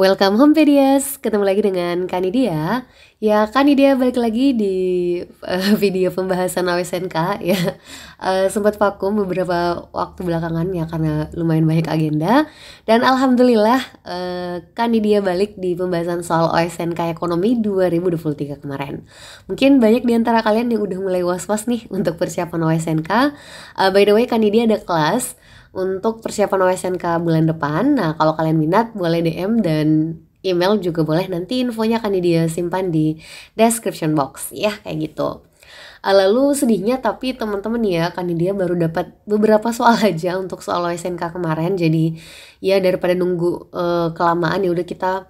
Welcome home videos, ketemu lagi dengan Kanidia Ya Kanidia balik lagi di uh, video pembahasan AWSNK ya uh, Sempat vakum beberapa waktu belakangan ya karena lumayan banyak agenda Dan Alhamdulillah uh, eh, Kanidia balik di pembahasan soal OSNK Ekonomi 2023 kemarin Mungkin banyak di antara kalian yang udah mulai was-was nih untuk persiapan OSNK uh, By the way Kanidia ada kelas untuk persiapan OSNK bulan depan. Nah, kalau kalian minat boleh DM dan email juga boleh. Nanti infonya akan dia simpan di description box ya kayak gitu. Eh, lalu sedihnya tapi teman-teman ya kan dia baru dapat beberapa soal aja untuk soal OSNK kemarin jadi ya daripada nunggu uh, kelamaan ya udah kita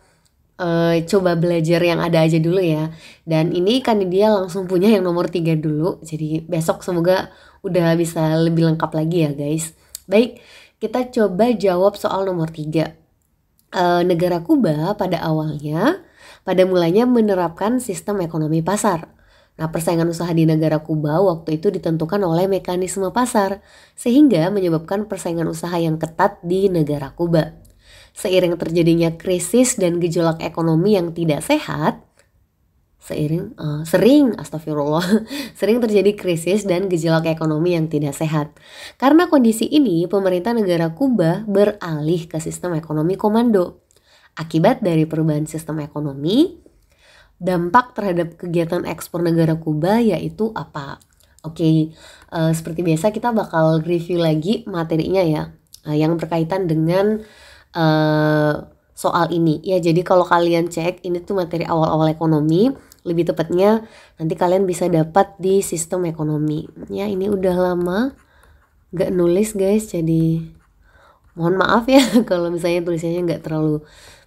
uh, coba belajar yang ada aja dulu ya. Dan ini kan dia langsung punya yang nomor 3 dulu. Jadi besok semoga udah bisa lebih lengkap lagi ya guys. Baik, kita coba jawab soal nomor tiga. E, negara Kuba pada awalnya, pada mulanya menerapkan sistem ekonomi pasar. Nah, persaingan usaha di negara Kuba waktu itu ditentukan oleh mekanisme pasar, sehingga menyebabkan persaingan usaha yang ketat di negara Kuba. Seiring terjadinya krisis dan gejolak ekonomi yang tidak sehat, seiring uh, sering astagfirullah sering terjadi krisis dan gejolak ekonomi yang tidak sehat. Karena kondisi ini, pemerintah negara Kuba beralih ke sistem ekonomi komando. Akibat dari perubahan sistem ekonomi, dampak terhadap kegiatan ekspor negara Kuba yaitu apa? Oke, uh, seperti biasa kita bakal review lagi materinya ya uh, yang berkaitan dengan uh, soal ini. Ya, jadi kalau kalian cek ini tuh materi awal-awal ekonomi lebih tepatnya nanti kalian bisa dapat di sistem ekonomi ya ini udah lama nggak nulis guys jadi mohon maaf ya kalau misalnya tulisannya nggak terlalu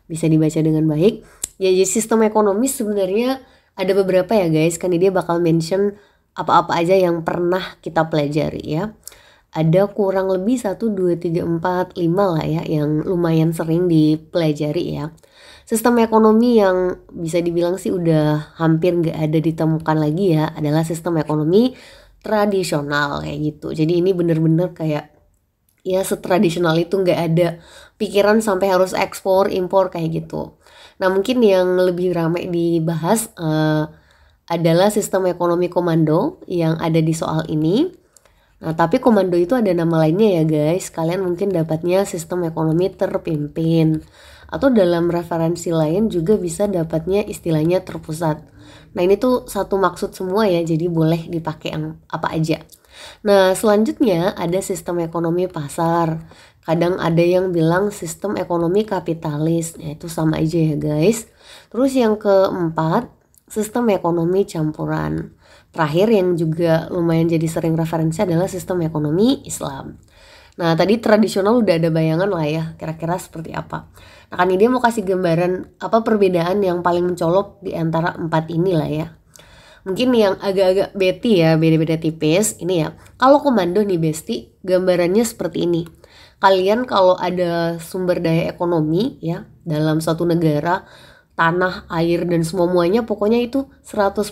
bisa dibaca dengan baik ya jadi sistem ekonomi sebenarnya ada beberapa ya guys kan dia bakal mention apa-apa aja yang pernah kita pelajari ya ada kurang lebih satu dua tiga empat lima lah ya yang lumayan sering dipelajari ya Sistem ekonomi yang bisa dibilang sih udah hampir nggak ada ditemukan lagi ya adalah sistem ekonomi tradisional kayak gitu. Jadi ini bener-bener kayak ya setradisional itu nggak ada pikiran sampai harus ekspor impor kayak gitu. Nah mungkin yang lebih ramai dibahas uh, adalah sistem ekonomi komando yang ada di soal ini. Nah tapi komando itu ada nama lainnya ya guys. Kalian mungkin dapatnya sistem ekonomi terpimpin atau dalam referensi lain juga bisa dapatnya istilahnya terpusat. Nah ini tuh satu maksud semua ya, jadi boleh dipakai yang apa aja. Nah selanjutnya ada sistem ekonomi pasar. Kadang ada yang bilang sistem ekonomi kapitalis, ya itu sama aja ya guys. Terus yang keempat, sistem ekonomi campuran. Terakhir yang juga lumayan jadi sering referensi adalah sistem ekonomi Islam. Nah tadi tradisional udah ada bayangan lah ya kira-kira seperti apa. Nah kan dia mau kasih gambaran apa perbedaan yang paling mencolok di antara empat inilah ya. Mungkin yang agak-agak beti ya, beda-beda tipis ini ya. Kalau komando nih Besti, gambarannya seperti ini. Kalian kalau ada sumber daya ekonomi ya dalam satu negara, tanah, air dan semua-muanya pokoknya itu 100%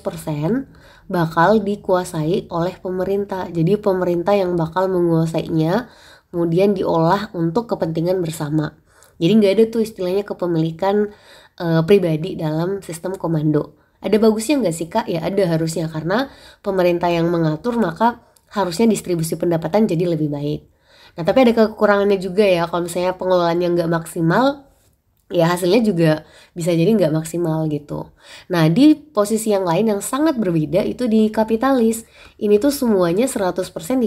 bakal dikuasai oleh pemerintah. Jadi pemerintah yang bakal menguasainya kemudian diolah untuk kepentingan bersama. Jadi nggak ada tuh istilahnya kepemilikan e, pribadi dalam sistem komando. Ada bagusnya nggak sih kak? Ya ada harusnya karena pemerintah yang mengatur maka harusnya distribusi pendapatan jadi lebih baik. Nah tapi ada kekurangannya juga ya kalau misalnya pengelolaan yang nggak maksimal ya hasilnya juga bisa jadi nggak maksimal gitu. Nah di posisi yang lain yang sangat berbeda itu di kapitalis. Ini tuh semuanya 100%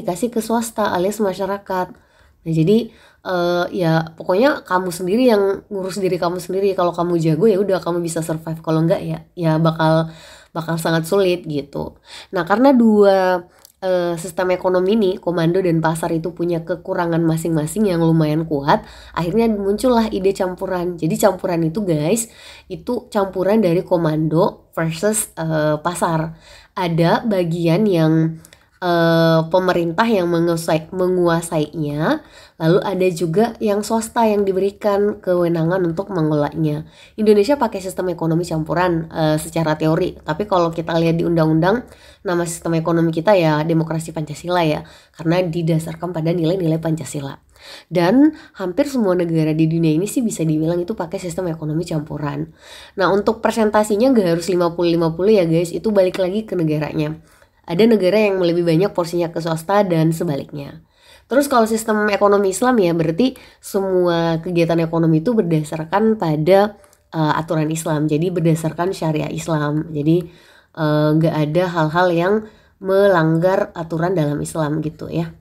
dikasih ke swasta alias masyarakat. Nah, jadi uh, ya pokoknya kamu sendiri yang ngurus diri kamu sendiri. Kalau kamu jago ya udah kamu bisa survive. Kalau enggak ya ya bakal bakal sangat sulit gitu. Nah, karena dua eh, sistem ekonomi ini, komando dan pasar itu punya kekurangan masing-masing yang lumayan kuat. Akhirnya muncullah ide campuran. Jadi campuran itu guys, itu campuran dari komando versus uh, pasar. Ada bagian yang Eh, pemerintah yang menguasai, menguasainya, lalu ada juga yang swasta yang diberikan kewenangan untuk mengelolanya. Indonesia pakai sistem ekonomi campuran e, secara teori, tapi kalau kita lihat di undang-undang nama sistem ekonomi kita ya demokrasi Pancasila ya, karena didasarkan pada nilai-nilai Pancasila. Dan hampir semua negara di dunia ini sih bisa dibilang itu pakai sistem ekonomi campuran. Nah, untuk presentasinya gak harus 50-50 ya guys, itu balik lagi ke negaranya ada negara yang lebih banyak porsinya ke swasta dan sebaliknya. Terus kalau sistem ekonomi Islam ya berarti semua kegiatan ekonomi itu berdasarkan pada uh, aturan Islam. Jadi berdasarkan syariah Islam. Jadi eh, nggak uh, ada hal-hal yang melanggar aturan dalam Islam gitu ya.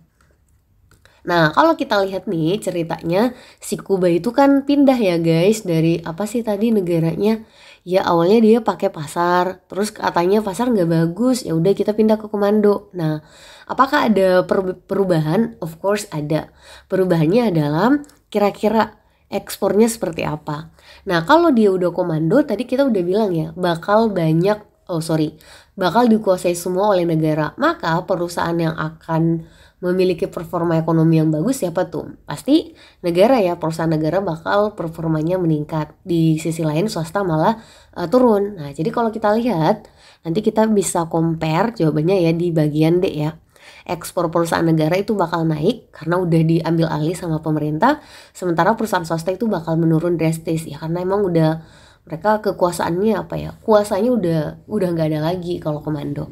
Nah, kalau kita lihat nih ceritanya si Kuba itu kan pindah ya guys dari apa sih tadi negaranya ya awalnya dia pakai pasar terus katanya pasar nggak bagus ya udah kita pindah ke komando nah apakah ada perubahan of course ada perubahannya adalah kira-kira ekspornya seperti apa nah kalau dia udah komando tadi kita udah bilang ya bakal banyak oh sorry bakal dikuasai semua oleh negara maka perusahaan yang akan memiliki performa ekonomi yang bagus siapa tuh? Pasti negara ya, perusahaan negara bakal performanya meningkat. Di sisi lain swasta malah uh, turun. Nah, jadi kalau kita lihat nanti kita bisa compare jawabannya ya di bagian D ya. Ekspor perusahaan negara itu bakal naik karena udah diambil alih sama pemerintah, sementara perusahaan swasta itu bakal menurun drastis ya karena emang udah mereka kekuasaannya apa ya? Kuasanya udah udah nggak ada lagi kalau komando.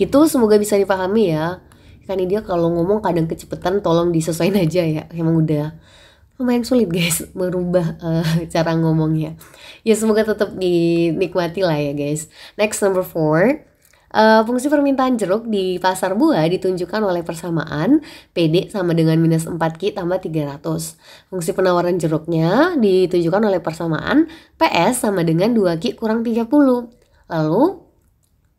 Gitu semoga bisa dipahami ya kan ini dia kalau ngomong kadang kecepetan tolong disesuaikan aja ya. Emang udah lumayan sulit guys merubah uh, cara ngomongnya. Ya semoga tetap dinikmati lah ya guys. Next number four. Uh, fungsi permintaan jeruk di pasar buah ditunjukkan oleh persamaan PD sama dengan minus 4 Q tambah 300. Fungsi penawaran jeruknya ditunjukkan oleh persamaan PS sama dengan 2 Q kurang 30. Lalu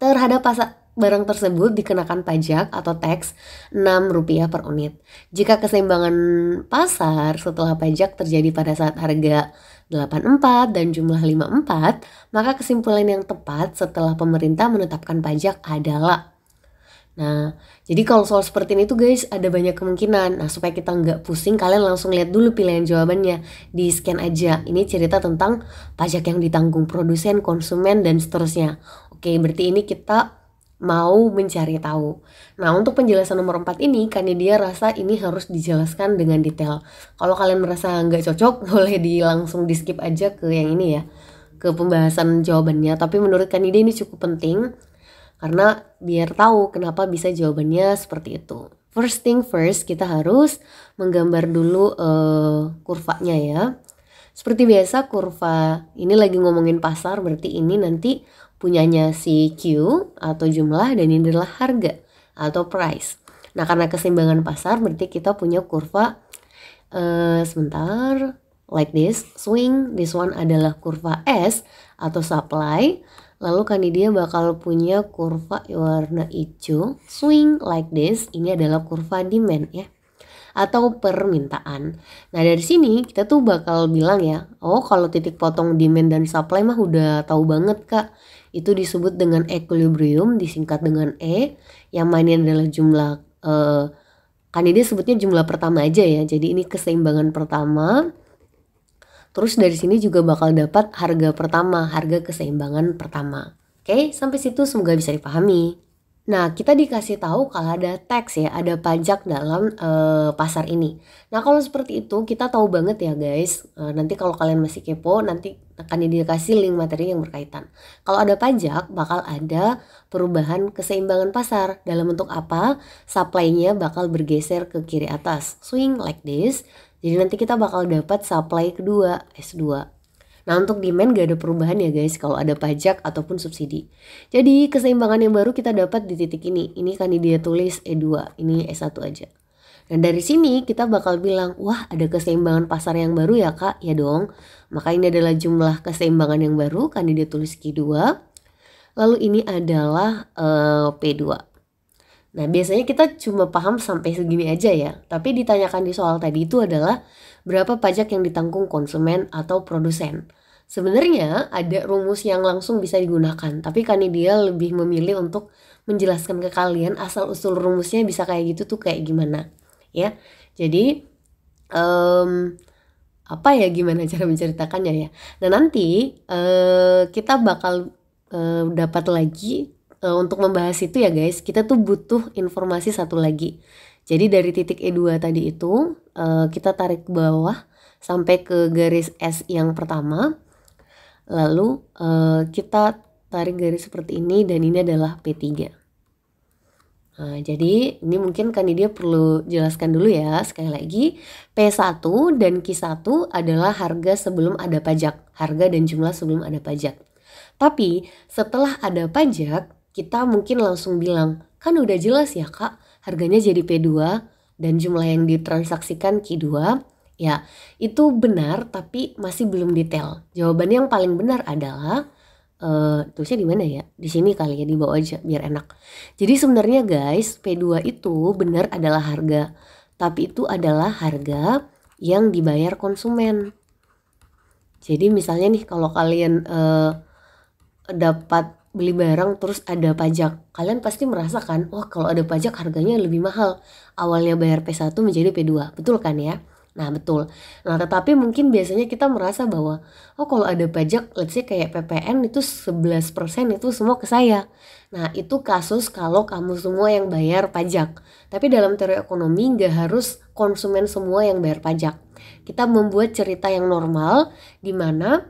terhadap pasar barang tersebut dikenakan pajak atau tax Rp6 per unit. Jika keseimbangan pasar setelah pajak terjadi pada saat harga 84 dan jumlah 54, maka kesimpulan yang tepat setelah pemerintah menetapkan pajak adalah Nah, jadi kalau soal seperti ini tuh guys ada banyak kemungkinan. Nah, supaya kita nggak pusing, kalian langsung lihat dulu pilihan jawabannya. Di scan aja. Ini cerita tentang pajak yang ditanggung produsen, konsumen, dan seterusnya. Oke, berarti ini kita mau mencari tahu. Nah, untuk penjelasan nomor 4 ini, dia rasa ini harus dijelaskan dengan detail. Kalau kalian merasa nggak cocok, boleh di langsung di skip aja ke yang ini ya, ke pembahasan jawabannya. Tapi menurut Kanidia ini cukup penting, karena biar tahu kenapa bisa jawabannya seperti itu. First thing first, kita harus menggambar dulu uh, kurvanya ya. Seperti biasa, kurva ini lagi ngomongin pasar, berarti ini nanti punyanya si Q atau jumlah dan ini adalah harga atau price. Nah, karena keseimbangan pasar berarti kita punya kurva uh, sebentar like this swing this one adalah kurva S atau supply lalu kan dia bakal punya kurva warna hijau swing like this ini adalah kurva demand ya atau permintaan. Nah dari sini kita tuh bakal bilang ya, oh kalau titik potong demand dan supply mah udah tahu banget kak itu disebut dengan equilibrium disingkat dengan E yang mainnya adalah jumlah eh, kan ini sebutnya jumlah pertama aja ya jadi ini keseimbangan pertama terus dari sini juga bakal dapat harga pertama harga keseimbangan pertama oke sampai situ semoga bisa dipahami Nah, kita dikasih tahu kalau ada tax ya, ada pajak dalam uh, pasar ini. Nah, kalau seperti itu kita tahu banget ya guys. Uh, nanti kalau kalian masih kepo, nanti akan dikasih link materi yang berkaitan. Kalau ada pajak, bakal ada perubahan keseimbangan pasar. Dalam bentuk apa? Supply-nya bakal bergeser ke kiri atas. Swing like this. Jadi nanti kita bakal dapat supply kedua, S2. Nah untuk demand gak ada perubahan ya guys kalau ada pajak ataupun subsidi. Jadi keseimbangan yang baru kita dapat di titik ini. Ini kan dia tulis E2, ini e S1 aja. Dan nah, dari sini kita bakal bilang, wah ada keseimbangan pasar yang baru ya kak? Ya dong. Maka ini adalah jumlah keseimbangan yang baru, kan dia tulis Q2. Lalu ini adalah uh, eh, P2. Nah, biasanya kita cuma paham sampai segini aja ya. Tapi ditanyakan di soal tadi itu adalah berapa pajak yang ditanggung konsumen atau produsen. Sebenarnya ada rumus yang langsung bisa digunakan, tapi kan dia lebih memilih untuk menjelaskan ke kalian asal usul rumusnya bisa kayak gitu tuh kayak gimana. Ya. Jadi um, apa ya gimana cara menceritakannya ya. Nah, nanti uh, kita bakal uh, dapat lagi uh, untuk membahas itu ya guys, kita tuh butuh informasi satu lagi. Jadi dari titik E2 tadi itu uh, kita tarik ke bawah sampai ke garis S yang pertama. Lalu uh, kita tarik garis seperti ini dan ini adalah P3. Nah, jadi ini mungkin kan dia perlu jelaskan dulu ya sekali lagi P1 dan Q1 adalah harga sebelum ada pajak, harga dan jumlah sebelum ada pajak. Tapi setelah ada pajak, kita mungkin langsung bilang, kan udah jelas ya kak, harganya jadi P2 dan jumlah yang ditransaksikan Q2, ya itu benar tapi masih belum detail. Jawabannya yang paling benar adalah, uh, tulisnya di mana ya? Di sini kali ya, di bawah aja biar enak. Jadi sebenarnya guys, P2 itu benar adalah harga, tapi itu adalah harga yang dibayar konsumen. Jadi misalnya nih kalau kalian uh, dapat beli barang terus ada pajak. Kalian pasti merasakan, wah kalau ada pajak harganya lebih mahal. Awalnya bayar P1 menjadi P2, betul kan ya? Nah betul. Nah tetapi mungkin biasanya kita merasa bahwa, oh kalau ada pajak, let's say kayak PPN itu 11% itu semua ke saya. Nah itu kasus kalau kamu semua yang bayar pajak. Tapi dalam teori ekonomi nggak harus konsumen semua yang bayar pajak. Kita membuat cerita yang normal, di mana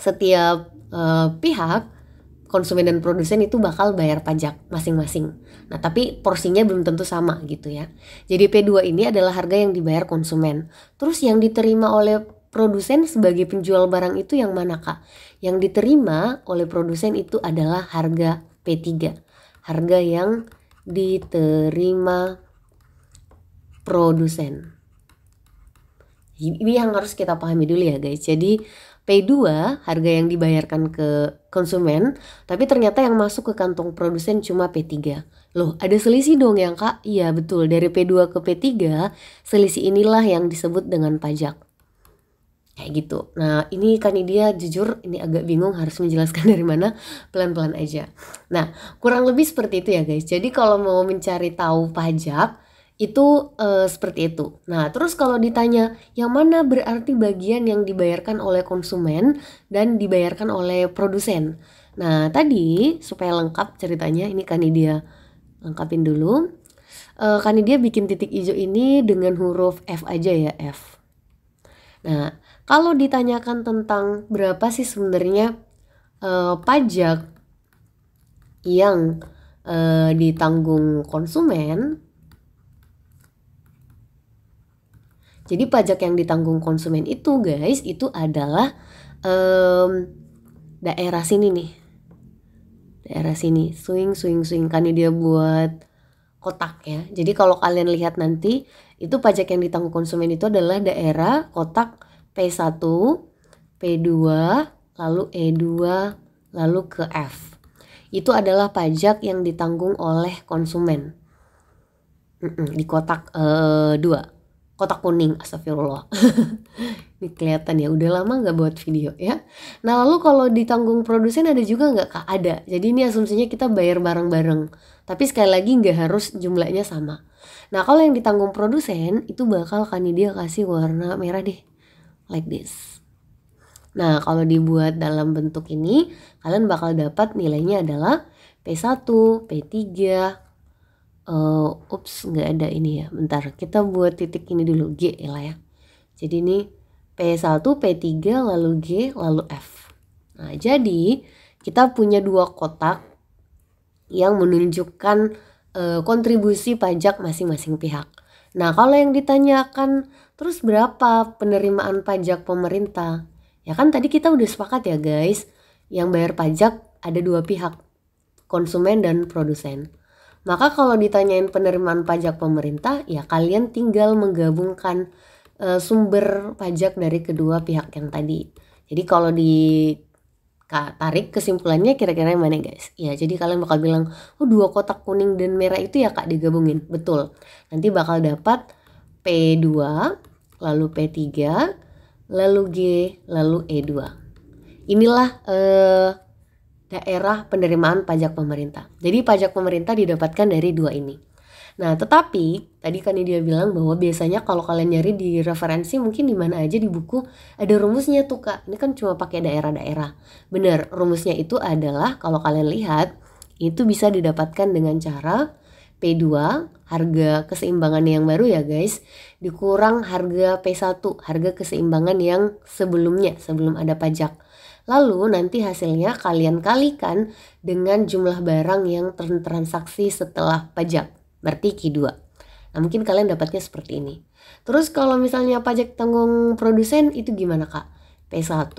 setiap uh, pihak konsumen dan produsen itu bakal bayar pajak masing-masing. Nah, tapi porsinya belum tentu sama gitu ya. Jadi P2 ini adalah harga yang dibayar konsumen. Terus yang diterima oleh produsen sebagai penjual barang itu yang mana, Kak? Yang diterima oleh produsen itu adalah harga P3. Harga yang diterima produsen. Ini yang harus kita pahami dulu ya, guys. Jadi P2 harga yang dibayarkan ke konsumen, tapi ternyata yang masuk ke kantong produsen cuma P3. Loh, ada selisih dong yang Kak? Iya, betul. Dari P2 ke P3, selisih inilah yang disebut dengan pajak. Kayak gitu. Nah, ini kan dia jujur ini agak bingung harus menjelaskan dari mana, pelan-pelan aja. Nah, kurang lebih seperti itu ya guys. Jadi kalau mau mencari tahu pajak, itu e, seperti itu. Nah, terus kalau ditanya yang mana berarti bagian yang dibayarkan oleh konsumen dan dibayarkan oleh produsen. Nah, tadi supaya lengkap ceritanya ini kan dia lengkapin dulu. E, eh, dia bikin titik hijau ini dengan huruf F aja ya, F. Nah, kalau ditanyakan tentang berapa sih sebenarnya e, pajak yang e, ditanggung konsumen Jadi pajak yang ditanggung konsumen itu guys itu adalah um, daerah sini nih. Daerah sini, swing swing swing kan dia buat kotak ya. Jadi kalau kalian lihat nanti itu pajak yang ditanggung konsumen itu adalah daerah kotak P1, P2, lalu E2, lalu ke F. Itu adalah pajak yang ditanggung oleh konsumen. di kotak 2. Uh, eh, kotak kuning astagfirullah ini kelihatan ya udah lama nggak buat video ya nah lalu kalau ditanggung produsen ada juga nggak kak ada jadi ini asumsinya kita bayar bareng-bareng tapi sekali lagi nggak harus jumlahnya sama nah kalau yang ditanggung produsen itu bakal kan dia kasih warna merah deh like this nah kalau dibuat dalam bentuk ini kalian bakal dapat nilainya adalah P1, P3, uh, ups nggak ada ini ya bentar kita buat titik ini dulu G lah ya jadi ini P1, P3, lalu G, lalu F nah jadi kita punya dua kotak yang menunjukkan uh, kontribusi pajak masing-masing pihak nah kalau yang ditanyakan terus berapa penerimaan pajak pemerintah ya kan tadi kita udah sepakat ya guys yang bayar pajak ada dua pihak konsumen dan produsen maka kalau ditanyain penerimaan pajak pemerintah, ya kalian tinggal menggabungkan e, sumber pajak dari kedua pihak yang tadi. Jadi kalau di tarik kesimpulannya kira-kira mana guys? Ya jadi kalian bakal bilang, oh dua kotak kuning dan merah itu ya kak digabungin, betul. Nanti bakal dapat P2, lalu P3, lalu G, lalu E2. Inilah eh, daerah penerimaan pajak pemerintah. Jadi pajak pemerintah didapatkan dari dua ini. Nah, tetapi tadi kan dia bilang bahwa biasanya kalau kalian nyari di referensi mungkin di mana aja di buku ada rumusnya tuh Kak. Ini kan cuma pakai daerah-daerah. Benar, rumusnya itu adalah kalau kalian lihat itu bisa didapatkan dengan cara P2 harga keseimbangan yang baru ya guys dikurang harga P1 harga keseimbangan yang sebelumnya sebelum ada pajak lalu nanti hasilnya kalian kalikan dengan jumlah barang yang tertransaksi setelah pajak berarti Q2 Nah, mungkin kalian dapatnya seperti ini. Terus kalau misalnya pajak tanggung produsen itu gimana kak? P1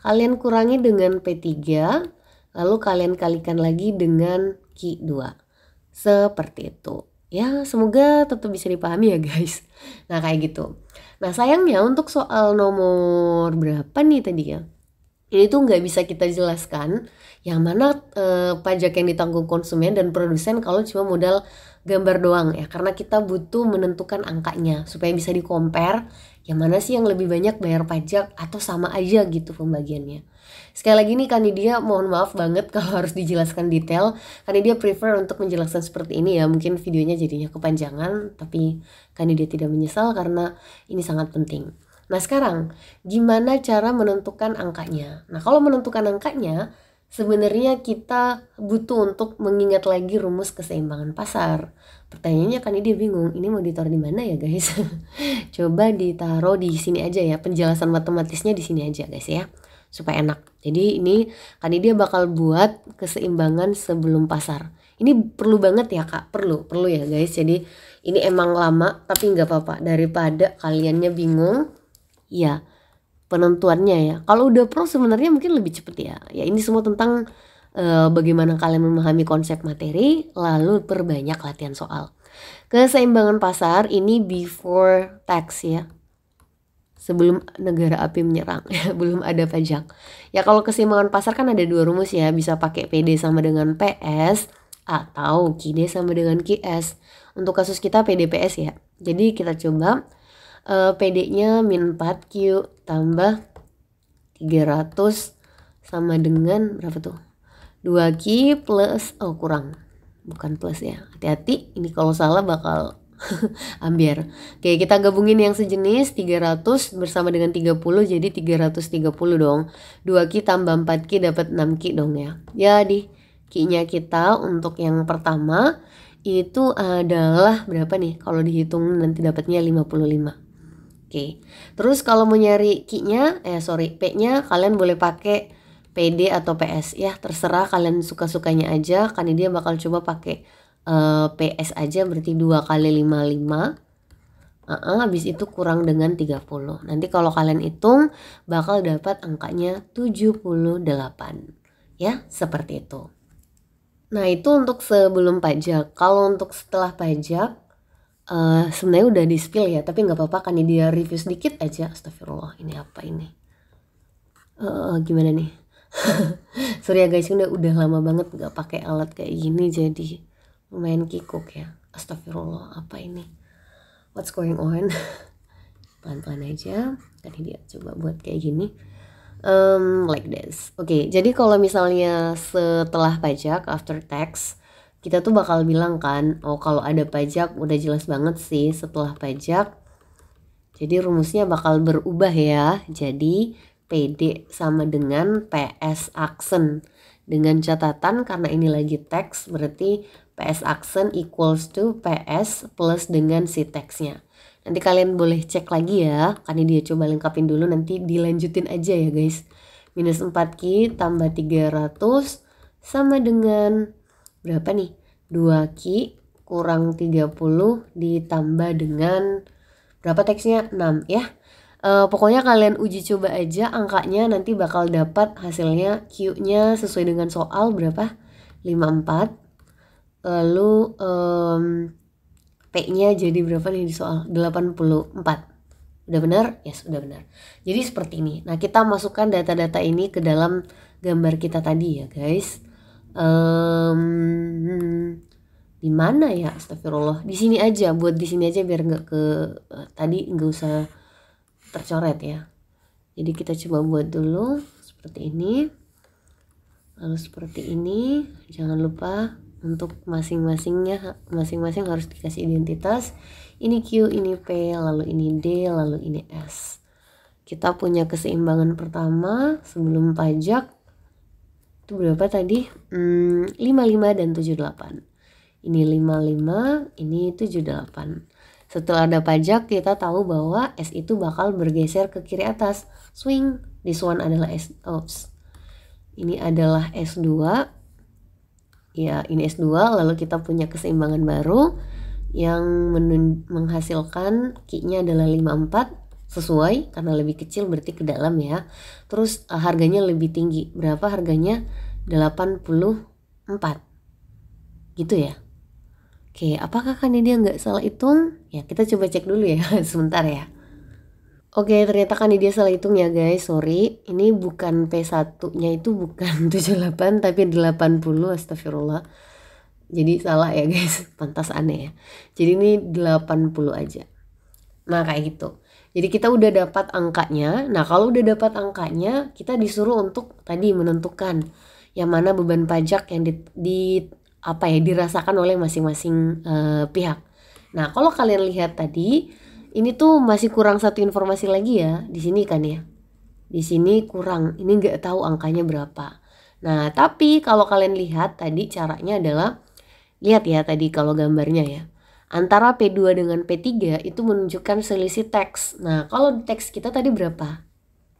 kalian kurangi dengan P3 lalu kalian kalikan lagi dengan Q2. Seperti itu. Ya, semoga tetap bisa dipahami ya guys. Nah, kayak gitu. Nah, sayangnya untuk soal nomor berapa nih tadi ya? Ini tuh nggak bisa kita jelaskan yang mana eh, pajak yang ditanggung konsumen dan produsen kalau cuma modal gambar doang ya. Karena kita butuh menentukan angkanya supaya bisa di-compare yang mana sih yang lebih banyak bayar pajak atau sama aja gitu pembagiannya. Sekali lagi nih dia mohon maaf banget kalau harus dijelaskan detail. dia prefer untuk menjelaskan seperti ini ya. Mungkin videonya jadinya kepanjangan tapi kan dia tidak menyesal karena ini sangat penting. Nah sekarang gimana cara menentukan angkanya? Nah kalau menentukan angkanya sebenarnya kita butuh untuk mengingat lagi rumus keseimbangan pasar. Pertanyaannya kan dia bingung, ini mau ditaruh di mana ya guys? Coba ditaruh di sini aja ya, penjelasan matematisnya di sini aja guys ya supaya enak. Jadi ini kan dia bakal buat keseimbangan sebelum pasar. Ini perlu banget ya kak, perlu, perlu ya guys. Jadi ini emang lama tapi nggak apa-apa daripada kaliannya bingung. Ya penentuannya ya. Kalau udah pro sebenarnya mungkin lebih cepet ya. Ya ini semua tentang uh, bagaimana kalian memahami konsep materi lalu perbanyak latihan soal. Keseimbangan pasar ini before tax ya sebelum negara api menyerang belum ada pajak ya kalau keseimbangan pasar kan ada dua rumus ya bisa pakai PD sama dengan PS atau KD sama dengan QS untuk kasus kita PDPS ya jadi kita coba uh, eh, PD-nya min 4Q tambah 300 sama dengan berapa tuh 2Q plus oh kurang bukan plus ya hati-hati ini kalau salah bakal ambiar. Oke, kita gabungin yang sejenis 300 bersama dengan 30 jadi 330 dong. 2 ki tambah 4 ki dapat 6 ki dong ya. Jadi ki-nya kita untuk yang pertama itu adalah berapa nih? Kalau dihitung nanti dapatnya 55. Oke. Terus kalau mau nyari ki-nya, eh sorry, P-nya kalian boleh pakai PD atau PS ya, terserah kalian suka-sukanya aja. Kan dia bakal coba pakai uh, eh, PS aja berarti 2 kali 55 Uh, habis itu kurang dengan 30 Nanti kalau kalian hitung bakal dapat angkanya 78 Ya seperti itu Nah itu untuk sebelum pajak Kalau untuk setelah pajak uh, Sebenarnya udah di spill ya Tapi nggak apa-apa kan dia review sedikit aja Astagfirullah ini apa ini uh, Gimana nih Sorry ya guys udah, udah lama banget nggak pakai alat kayak gini Jadi lumayan kikuk ya astagfirullah apa ini what's going on pelan-pelan aja tadi dia coba buat kayak gini um, like this oke okay, jadi kalau misalnya setelah pajak after tax kita tuh bakal bilang kan oh kalau ada pajak udah jelas banget sih setelah pajak jadi rumusnya bakal berubah ya jadi PD sama dengan PS action dengan catatan karena ini lagi tax berarti PS aksen equals to PS plus dengan si teksnya. Nanti kalian boleh cek lagi ya, karena dia coba lengkapin dulu nanti dilanjutin aja ya guys. Minus 4Q tambah 300 sama dengan berapa nih? 2Q kurang 30 ditambah dengan berapa teksnya? 6 ya. E, pokoknya kalian uji coba aja angkanya nanti bakal dapat hasilnya Q-nya sesuai dengan soal berapa? 54 Lalu um, P-nya jadi berapa nih di soal? 84 udah benar yes udah benar jadi seperti ini nah kita masukkan data-data ini ke dalam gambar kita tadi ya guys um, di mana ya astagfirullah di sini aja buat di sini aja biar nggak ke uh, tadi nggak usah tercoret ya jadi kita coba buat dulu seperti ini lalu seperti ini jangan lupa untuk masing-masingnya masing-masing harus dikasih identitas ini Q ini P lalu ini D lalu ini S kita punya keseimbangan pertama sebelum pajak itu berapa tadi hmm, 55 dan 78 ini 55 ini 78 setelah ada pajak kita tahu bahwa S itu bakal bergeser ke kiri atas swing this one adalah S oops ini adalah S2 ya ini S2 lalu kita punya keseimbangan baru yang menghasilkan Q-nya adalah 54 sesuai karena lebih kecil berarti ke dalam ya. Terus uh, harganya lebih tinggi. Berapa harganya? 84. Gitu ya. Oke, apakah kan dia nggak salah hitung? Ya, kita coba cek dulu ya sebentar ya. Oke, ternyata kan dia salah hitung ya guys, sorry. Ini bukan P1-nya itu bukan 78 tapi 80, astagfirullah. Jadi salah ya guys, pantas aneh ya. Jadi ini 80 aja. Nah kayak gitu. Jadi kita udah dapat angkanya. Nah kalau udah dapat angkanya, kita disuruh untuk tadi menentukan yang mana beban pajak yang di, di apa ya dirasakan oleh masing-masing uh, pihak. Nah kalau kalian lihat tadi ini tuh masih kurang satu informasi lagi ya di sini kan ya di sini kurang ini nggak tahu angkanya berapa nah tapi kalau kalian lihat tadi caranya adalah lihat ya tadi kalau gambarnya ya antara P2 dengan P3 itu menunjukkan selisih teks. Nah, kalau teks kita tadi berapa?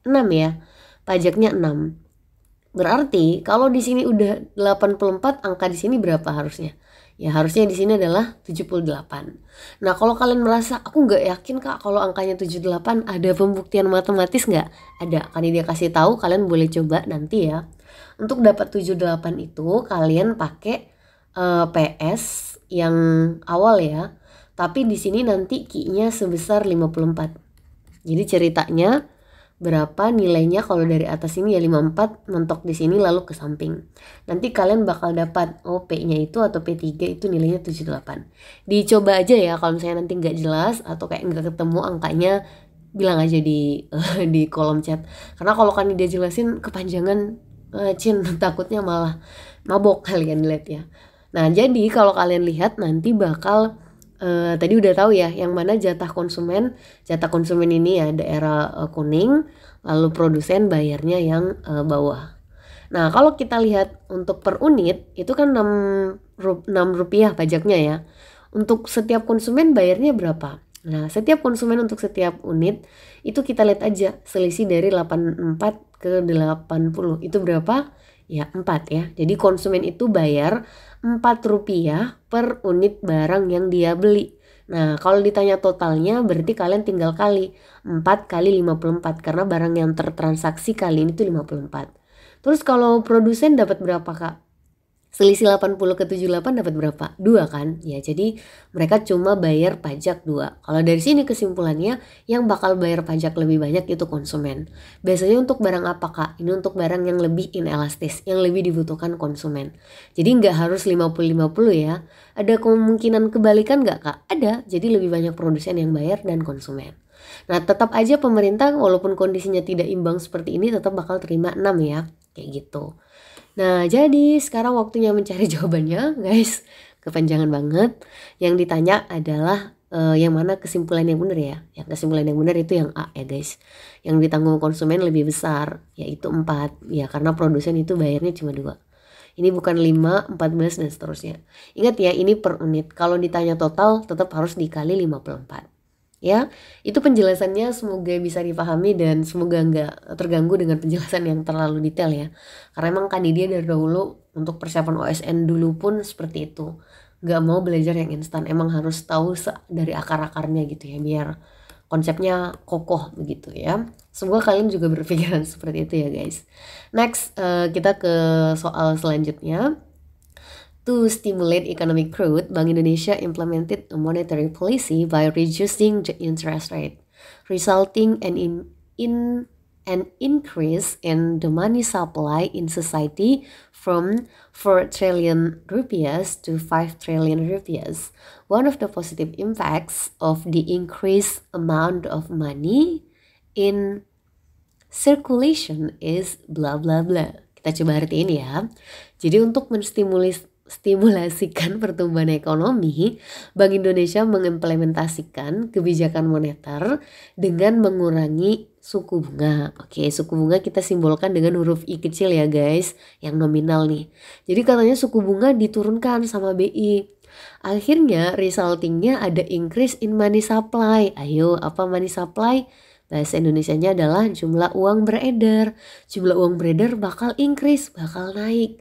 6 ya. Pajaknya 6. Berarti kalau di sini udah 84, angka di sini berapa harusnya? Ya harusnya di sini adalah 78. Nah kalau kalian merasa aku nggak yakin kak kalau angkanya 78 ada pembuktian matematis nggak? Ada, kan dia kasih tahu kalian boleh coba nanti ya. Untuk dapat 78 itu kalian pakai uh, eh, PS yang awal ya. Tapi di sini nanti ki-nya sebesar 54. Jadi ceritanya berapa nilainya kalau dari atas ini ya 54 mentok di sini lalu ke samping. Nanti kalian bakal dapat op oh, nya itu atau P3 itu nilainya 78. Dicoba aja ya kalau misalnya nanti nggak jelas atau kayak nggak ketemu angkanya bilang aja di uh, di kolom chat. Karena kalau kan dia jelasin kepanjangan uh, eh, Cin takutnya malah mabok kalian lihat ya. Nah, jadi kalau kalian lihat nanti bakal uh, tadi udah tahu ya yang mana jatah konsumen jatah konsumen ini ya daerah uh, kuning lalu produsen bayarnya yang uh, bawah nah kalau kita lihat untuk per unit itu kan 6, rup 6 rupiah pajaknya ya untuk setiap konsumen bayarnya berapa nah setiap konsumen untuk setiap unit itu kita lihat aja selisih dari 84 ke 80 itu berapa ya empat ya. Jadi konsumen itu bayar empat rupiah per unit barang yang dia beli. Nah, kalau ditanya totalnya berarti kalian tinggal kali empat kali lima puluh empat karena barang yang tertransaksi kali ini tuh lima puluh empat Terus kalau produsen dapat berapa, Kak? selisih 80 ke 78 dapat berapa? Dua kan? Ya jadi mereka cuma bayar pajak dua. Kalau dari sini kesimpulannya yang bakal bayar pajak lebih banyak itu konsumen. Biasanya untuk barang apa kak? Ini untuk barang yang lebih inelastis, yang lebih dibutuhkan konsumen. Jadi nggak harus 50-50 ya. Ada kemungkinan kebalikan nggak kak? Ada, jadi lebih banyak produsen yang bayar dan konsumen. Nah tetap aja pemerintah walaupun kondisinya tidak imbang seperti ini tetap bakal terima 6 ya. Kayak gitu. Nah, jadi sekarang waktunya mencari jawabannya, guys. Kepanjangan banget. Yang ditanya adalah uh, yang mana kesimpulan yang benar ya. Yang kesimpulan yang benar itu yang A ya guys. Yang ditanggung konsumen lebih besar yaitu 4 ya karena produsen itu bayarnya cuma dua. Ini bukan 5, 14 dan seterusnya. Ingat ya ini per unit. Kalau ditanya total tetap harus dikali 54 ya itu penjelasannya semoga bisa dipahami dan semoga nggak terganggu dengan penjelasan yang terlalu detail ya karena emang dia dari dahulu untuk persiapan OSN dulu pun seperti itu nggak mau belajar yang instan emang harus tahu dari akar-akarnya gitu ya biar konsepnya kokoh begitu ya semoga kalian juga berpikiran seperti itu ya guys next uh, kita ke soal selanjutnya To stimulate economic growth, Bank Indonesia implemented a monetary policy by reducing the interest rate, resulting in, in, in an increase in the money supply in society from 4 trillion rupiahs to 5 trillion rupiahs. One of the positive impacts of the increased amount of money in circulation is blah blah blah. Kita coba artiin ya. Jadi untuk menstimulus stimulasikan pertumbuhan ekonomi, Bank Indonesia mengimplementasikan kebijakan moneter dengan mengurangi suku bunga. Oke, suku bunga kita simbolkan dengan huruf I kecil ya guys, yang nominal nih. Jadi katanya suku bunga diturunkan sama BI. Akhirnya resultingnya ada increase in money supply. Ayo, apa money supply? Bahasa Indonesianya adalah jumlah uang beredar. Jumlah uang beredar bakal increase, bakal naik.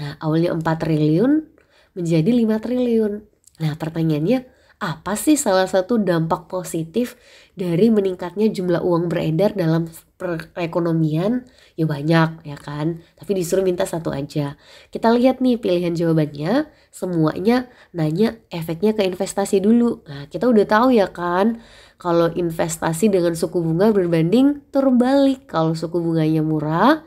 Nah, awalnya 4 triliun menjadi 5 triliun. Nah, pertanyaannya apa sih salah satu dampak positif dari meningkatnya jumlah uang beredar dalam perekonomian? Ya banyak ya kan, tapi disuruh minta satu aja. Kita lihat nih pilihan jawabannya, semuanya nanya efeknya ke investasi dulu. Nah, kita udah tahu ya kan, kalau investasi dengan suku bunga berbanding terbalik. Kalau suku bunganya murah,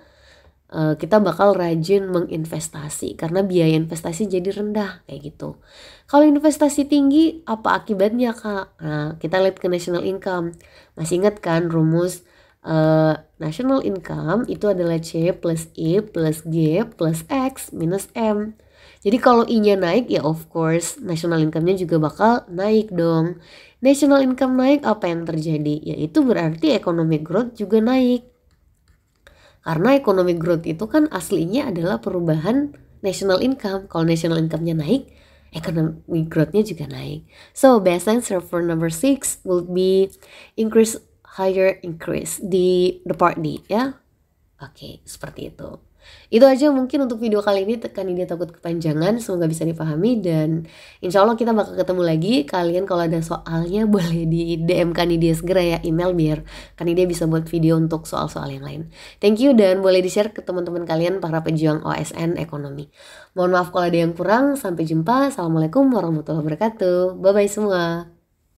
Eh, kita bakal rajin menginvestasi karena biaya investasi jadi rendah kayak gitu. Kalau investasi tinggi apa akibatnya kak? Nah, kita lihat ke national income. Masih ingat kan rumus uh, national income itu adalah C plus I plus G plus X minus M. Jadi kalau I-nya naik ya of course national income-nya juga bakal naik dong. National income naik apa yang terjadi? Yaitu berarti economic growth juga naik. Karena economic growth itu kan aslinya adalah perubahan national income. Kalau national income-nya naik, ekonomi growth-nya juga naik. So, best answer for number six will be increase higher increase di the part D ya. Oke, okay, seperti itu. Itu aja mungkin untuk video kali ini tekan ini takut kepanjangan Semoga bisa dipahami dan insya Allah kita bakal ketemu lagi Kalian kalau ada soalnya boleh di DM Kanidia segera ya email biar kan Kanidia bisa buat video untuk soal-soal yang lain Thank you dan boleh di-share ke teman-teman kalian para pejuang OSN ekonomi Mohon maaf kalau ada yang kurang Sampai jumpa Assalamualaikum warahmatullahi wabarakatuh Bye-bye semua